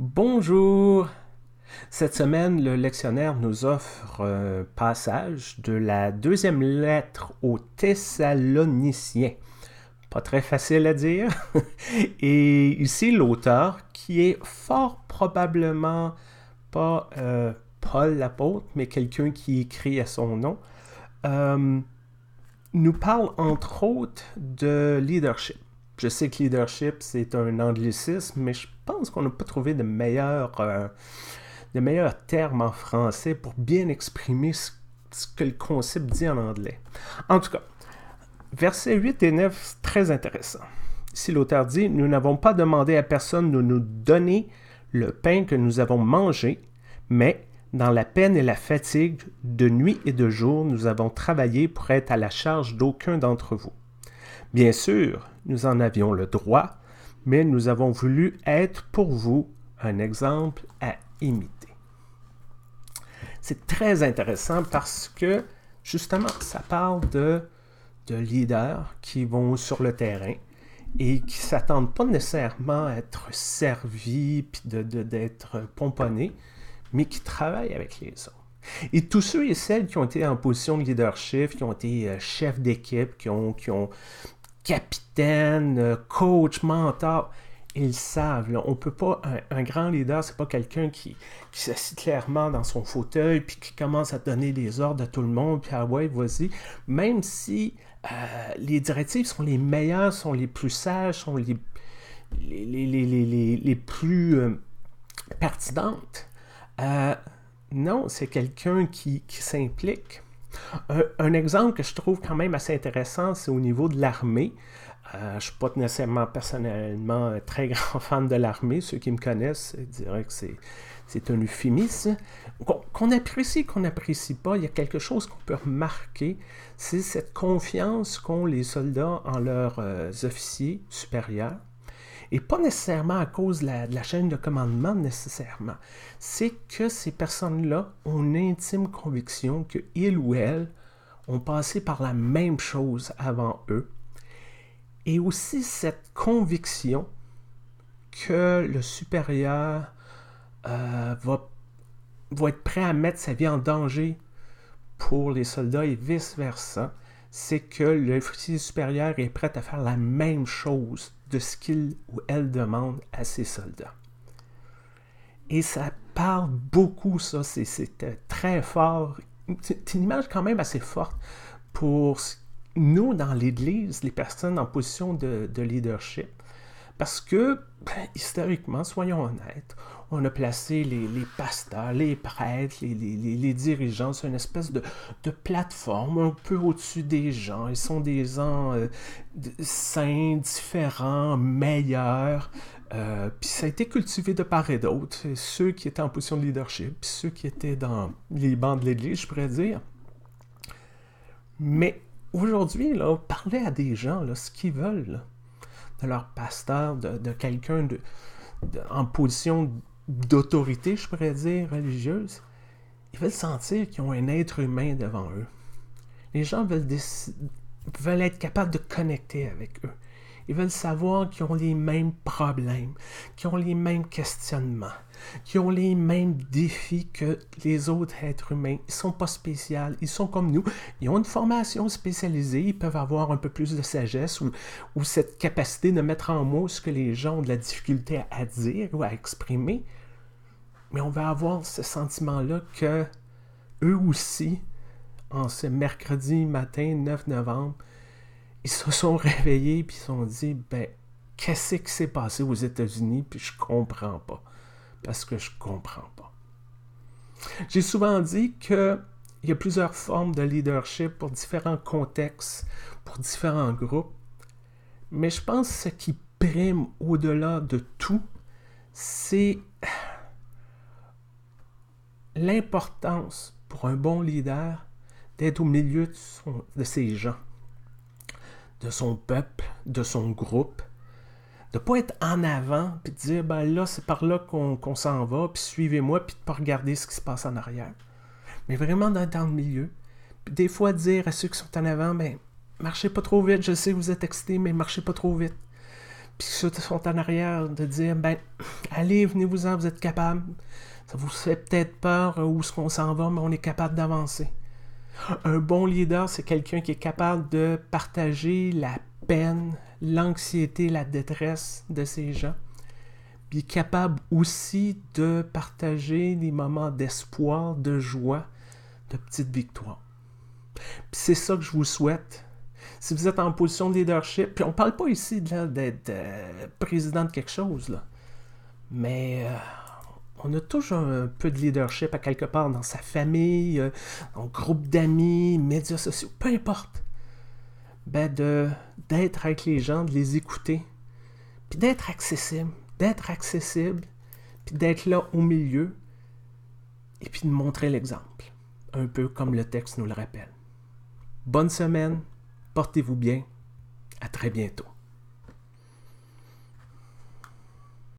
Bonjour! Cette semaine, le lectionnaire nous offre un passage de la deuxième lettre aux Thessaloniciens. Pas très facile à dire. Et ici, l'auteur, qui est fort probablement pas euh, Paul l'apôtre, mais quelqu'un qui écrit à son nom, euh, nous parle entre autres de leadership. Je sais que leadership, c'est un anglicisme, mais je pense qu'on n'a pas trouvé de meilleur, euh, de terme en français pour bien exprimer ce, que le concept dit en anglais. En tout cas, versets 8 et 9, très intéressant. Ici, l'auteur dit Nous n'avons pas demandé à personne de nous donner le pain que nous avons mangé, mais dans la peine et la fatigue, de nuit et de jour, nous avons travaillé pour être à la charge d'aucun d'entre vous. Bien sûr, nous en avions le droit, mais nous avons voulu être pour vous un exemple à imiter. C'est très intéressant parce que justement, ça parle de, de leaders qui vont sur le terrain et qui s'attendent pas nécessairement à être servis, puis d'être de, pomponnés, mais qui travaillent avec les autres. Et tous ceux et celles qui ont été en position de leadership, qui ont été euh, chefs d'équipe, qui ont, qui ont capitaine, euh, coach, mentor. Ils savent, on peut pas, un, grand leader, c'est pas quelqu'un qui, qui s'assit clairement dans son fauteuil, puis qui commence à donner des ordres à tout le monde, puis ah ouais, vas même si euh, les directives sont les meilleures, sont les plus sages, sont les, les, plus euh, pertinentes. non, c'est quelqu'un qui s'implique. Un, exemple que je trouve quand même assez intéressant, c'est au niveau de l'armée. Euh, je ne suis pas nécessairement personnellement un très grand fan de l'armée. Ceux qui me connaissent diraient que c'est, un euphémisme. Qu'on, apprécie, qu'on n'apprécie pas, il y a quelque chose qu'on peut remarquer, c'est cette confiance qu'ont les soldats en leurs euh, officiers supérieurs. Et pas nécessairement à cause de la, chaîne de commandement, nécessairement. C'est que ces personnes-là ont une intime conviction qu'ils ou elles ont passé par la même chose avant eux. Et aussi cette conviction que le supérieur euh, va, être prêt à mettre sa vie en danger pour les soldats et vice-versa, c'est que le supérieur est prêt à faire la même chose de ce qu'il ou elle demande à ses soldats. Et ça parle beaucoup, ça, c'est très fort. C'est une image quand même assez forte pour nous, dans l'Église, les personnes en position de leadership. Parce que, ben, historiquement, soyons honnêtes, on a placé les, pasteurs, les prêtres, les, dirigeants sur une espèce de, plateforme un peu au-dessus des gens. Ils sont des gens euh, saints, différents, meilleurs. Euh, puis ça a été cultivé de part et d'autre. Ceux qui étaient en position de leadership, puis ceux qui étaient dans les bancs de l'Église, je pourrais dire. Mais aujourd'hui, là, parler à des gens, là, ce qu'ils veulent, leur pasteur, de, quelqu'un en position d'autorité, je pourrais dire, religieuse, ils veulent sentir qu'ils ont un être humain devant eux. Les gens veulent être capables de connecter avec eux. Ils veulent savoir qu'ils ont les mêmes problèmes, qu'ils ont les mêmes questionnements, qu'ils ont les mêmes défis que les autres êtres humains. Ils sont pas spéciaux, ils sont comme nous. Ils ont une formation spécialisée, ils peuvent avoir un peu plus de sagesse ou, cette capacité de mettre en mots ce que les gens ont de la difficulté à, à dire ou à exprimer. Mais on va avoir ce sentiment-là que eux aussi, en ce mercredi matin 9 novembre, ils se sont réveillés puis ils sont dit ben qu'est-ce qui s'est passé aux États-Unis puis je comprends pas parce que je comprends pas. J'ai souvent dit qu'il y a plusieurs formes de leadership pour différents contextes, pour différents groupes, mais je pense que ce qui prime au-delà de tout, c'est l'importance pour un bon leader d'être au milieu de ses gens de son peuple, de son groupe, de pas être en avant, puis de dire, ben là, c'est par là qu'on s'en va, puis suivez-moi, puis de pas regarder ce qui se passe en arrière. Mais vraiment d'être dans le milieu. Puis des fois, dire à ceux qui sont en avant, ben, marchez pas trop vite, je sais que vous êtes excités, mais marchez pas trop vite. Puis ceux qui sont en arrière, de dire, ben, allez, venez-vous-en, vous êtes capables. Ça vous fait peut-être peur euh, où est-ce qu'on s'en va, mais on est capable d'avancer. Un bon leader, c'est quelqu'un qui est capable de partager la peine, l'anxiété, la détresse de ses gens. est capable aussi de partager des moments d'espoir, de joie, de petites victoires. c'est ça que je vous souhaite. Si vous êtes en position de leadership, puis on ne parle pas ici d'être euh, président de quelque chose, là. mais euh, on a toujours un, peu de leadership à quelque part dans sa famille, euh, en groupe d'amis, médias sociaux, peu importe. Ben d'être avec les gens, de les écouter, puis d'être accessible, d'être accessible, puis d'être là au milieu, et puis de montrer l'exemple, un peu comme le texte nous le rappelle. Bonne semaine, portez-vous bien, à très bientôt.